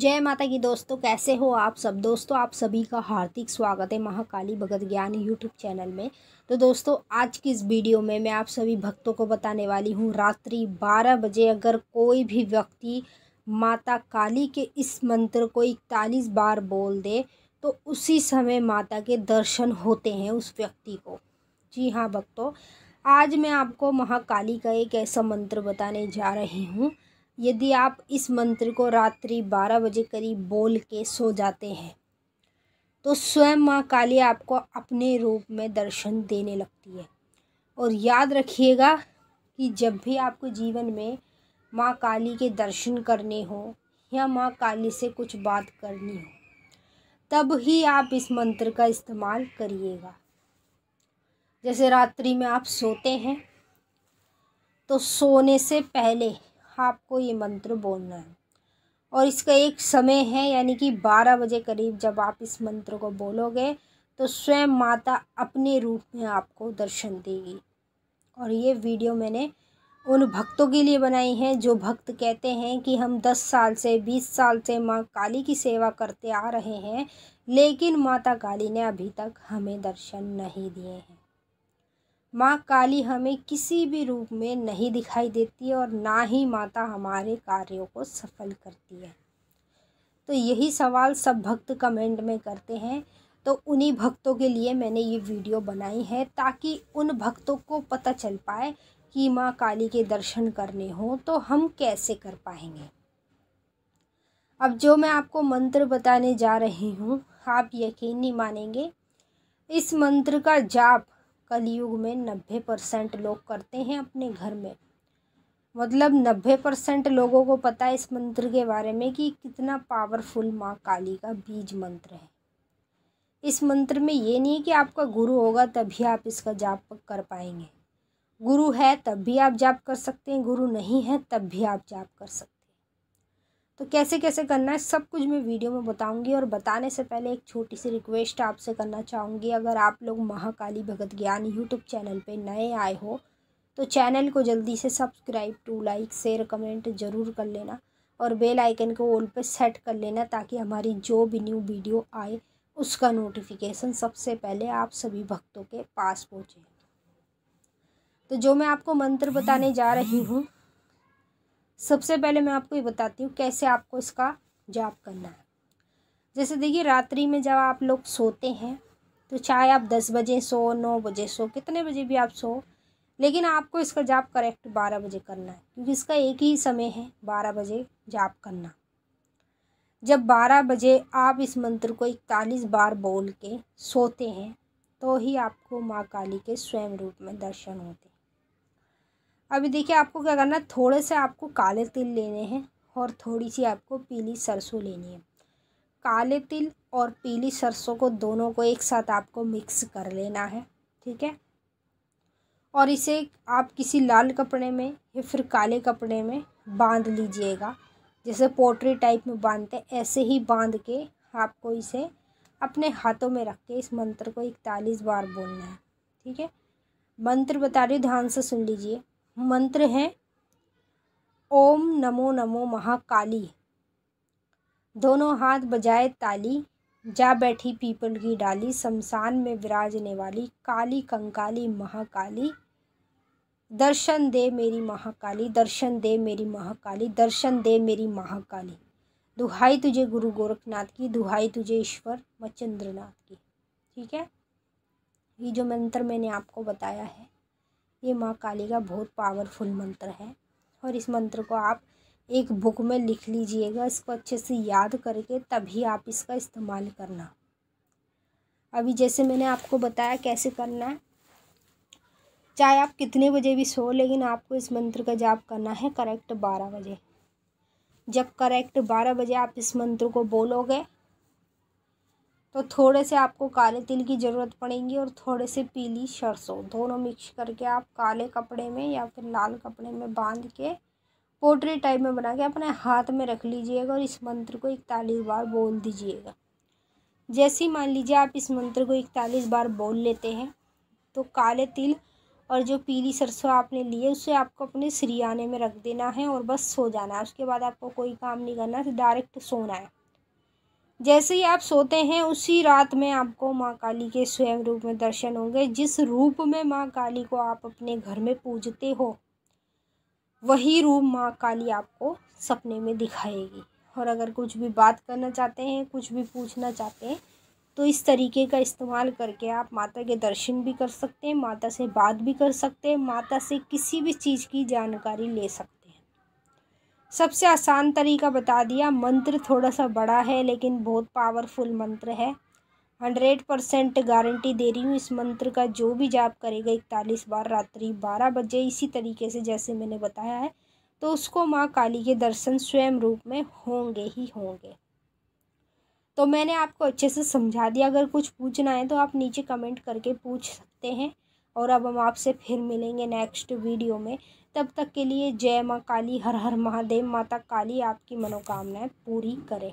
जय माता की दोस्तों कैसे हो आप सब दोस्तों आप सभी का हार्दिक स्वागत है महाकाली भगत ज्ञान यूट्यूब चैनल में तो दोस्तों आज की इस वीडियो में मैं आप सभी भक्तों को बताने वाली हूँ रात्रि बारह बजे अगर कोई भी व्यक्ति माता काली के इस मंत्र को इकतालीस बार बोल दे तो उसी समय माता के दर्शन होते हैं उस व्यक्ति को जी हाँ भक्तों आज मैं आपको महाकाली का एक ऐसा मंत्र बताने जा रही हूँ यदि आप इस मंत्र को रात्रि बारह बजे करीब बोल के सो जाते हैं तो स्वयं माँ काली आपको अपने रूप में दर्शन देने लगती है और याद रखिएगा कि जब भी आपको जीवन में माँ काली के दर्शन करने हो या माँ काली से कुछ बात करनी हो तब ही आप इस मंत्र का इस्तेमाल करिएगा जैसे रात्रि में आप सोते हैं तो सोने से पहले आपको ये मंत्र बोलना है और इसका एक समय है यानी कि बारह बजे करीब जब आप इस मंत्र को बोलोगे तो स्वयं माता अपने रूप में आपको दर्शन देगी और ये वीडियो मैंने उन भक्तों के लिए बनाई है जो भक्त कहते हैं कि हम दस साल से बीस साल से माँ काली की सेवा करते आ रहे हैं लेकिन माता काली ने अभी तक हमें दर्शन नहीं दिए हैं माँ काली हमें किसी भी रूप में नहीं दिखाई देती है और ना ही माता हमारे कार्यों को सफल करती है तो यही सवाल सब भक्त कमेंट में करते हैं तो उन्हीं भक्तों के लिए मैंने ये वीडियो बनाई है ताकि उन भक्तों को पता चल पाए कि माँ काली के दर्शन करने हों तो हम कैसे कर पाएंगे अब जो मैं आपको मंत्र बताने जा रही हूँ आप यकीन नहीं मानेंगे इस मंत्र का जाप कलयुग में नब्बे परसेंट लोग करते हैं अपने घर में मतलब नब्बे परसेंट लोगों को पता है इस मंत्र के बारे में कि कितना पावरफुल माँ काली का बीज मंत्र है इस मंत्र में ये नहीं कि आपका गुरु होगा तभी आप इसका जाप कर पाएंगे गुरु है तब भी आप जाप कर सकते हैं गुरु नहीं है तब भी आप जाप कर सकते हैं तो कैसे कैसे करना है सब कुछ मैं वीडियो में बताऊंगी और बताने से पहले एक छोटी सी रिक्वेस्ट आपसे करना चाहूँगी अगर आप लोग महाकाली भगत ज्ञान यूट्यूब चैनल पे नए आए हो तो चैनल को जल्दी से subscribe to like share comment ज़रूर कर लेना और बेल आइकन को ऑल पे सेट कर लेना ताकि हमारी जो भी न्यू वीडियो आए उसका नोटिफिकेशन सबसे पहले आप सभी भक्तों के पास पहुँचे तो जो मैं आपको मंत्र बताने जा रही हूँ सबसे पहले मैं आपको ये बताती हूँ कैसे आपको इसका जाप करना है जैसे देखिए रात्रि में जब आप लोग सोते हैं तो चाहे आप दस बजे सो नौ बजे सो कितने बजे भी आप सो लेकिन आपको इसका जाप करेक्ट बारह बजे करना है क्योंकि इसका एक ही समय है बारह बजे जाप करना जब बारह बजे आप इस मंत्र को इकतालीस बार बोल के सोते हैं तो ही आपको माँ काली के स्वयं रूप में दर्शन होते हैं अभी देखिए आपको क्या करना है थोड़े से आपको काले तिल लेने हैं और थोड़ी सी आपको पीली सरसों लेनी है काले तिल और पीली सरसों को दोनों को एक साथ आपको मिक्स कर लेना है ठीक है और इसे आप किसी लाल कपड़े में या फिर काले कपड़े में बांध लीजिएगा जैसे पोट्री टाइप में बांधते ऐसे ही बांध के आपको इसे अपने हाथों में रख के इस मंत्र को इकतालीस बार बोलना है ठीक है मंत्र बता रही ध्यान से सुन लीजिए मंत्र है ओम नमो नमो महाकाली दोनों हाथ बजाए ताली जा बैठी पीपल की डाली शमशान में विराजने वाली काली कंकाली महाकाली दर्शन दे मेरी महाकाली दर्शन दे मेरी महाकाली दर्शन दे मेरी महाकाली दुहाई तुझे गुरु गोरखनाथ की दुहाई तुझे ईश्वर मचंद्रनाथ की ठीक है ये जो मंत्र मैंने आपको बताया है ये माँ काली का बहुत पावरफुल मंत्र है और इस मंत्र को आप एक बुक में लिख लीजिएगा इसको अच्छे से याद करके तभी आप इसका इस्तेमाल करना अभी जैसे मैंने आपको बताया कैसे करना है चाहे आप कितने बजे भी सो लेकिन आपको इस मंत्र का जाप करना है करेक्ट बारह बजे जब करेक्ट बारह बजे आप इस मंत्र को बोलोगे तो थोड़े से आपको काले तिल की ज़रूरत पड़ेगी और थोड़े से पीली सरसों दोनों मिक्स करके आप काले कपड़े में या फिर लाल कपड़े में बांध के पोट्री टाइप में बना के अपने हाथ में रख लीजिएगा और इस मंत्र को इकतालीस बार बोल दीजिएगा जैसे मान लीजिए आप इस मंत्र को इकतालीस बार बोल लेते हैं तो काले तिल और जो पीली सरसों आपने लिए उसे आपको अपने सिरियाने में रख देना है और बस सो जाना है उसके बाद आपको कोई काम नहीं करना डायरेक्ट सोना है जैसे ही आप सोते हैं उसी रात में आपको माँ काली के स्वयं रूप में दर्शन होंगे जिस रूप में माँ काली को आप अपने घर में पूजते हो वही रूप माँ काली आपको सपने में दिखाएगी और अगर कुछ भी बात करना चाहते हैं कुछ भी पूछना चाहते हैं तो इस तरीके का इस्तेमाल करके आप माता के दर्शन भी कर सकते हैं माता से बात भी कर सकते हैं माता से किसी भी चीज़ की जानकारी ले सकते हैं सबसे आसान तरीका बता दिया मंत्र थोड़ा सा बड़ा है लेकिन बहुत पावरफुल मंत्र है हंड्रेड परसेंट गारंटी दे रही हूँ इस मंत्र का जो भी जाप करेगा इकतालीस बार रात्रि बारह बजे इसी तरीके से जैसे मैंने बताया है तो उसको माँ काली के दर्शन स्वयं रूप में होंगे ही होंगे तो मैंने आपको अच्छे से समझा दिया अगर कुछ पूछना है तो आप नीचे कमेंट करके पूछ सकते हैं और अब हम आपसे फिर मिलेंगे नेक्स्ट वीडियो में तब तक के लिए जय माँ काली हर हर महादेव माता काली आपकी मनोकामनाएं पूरी करें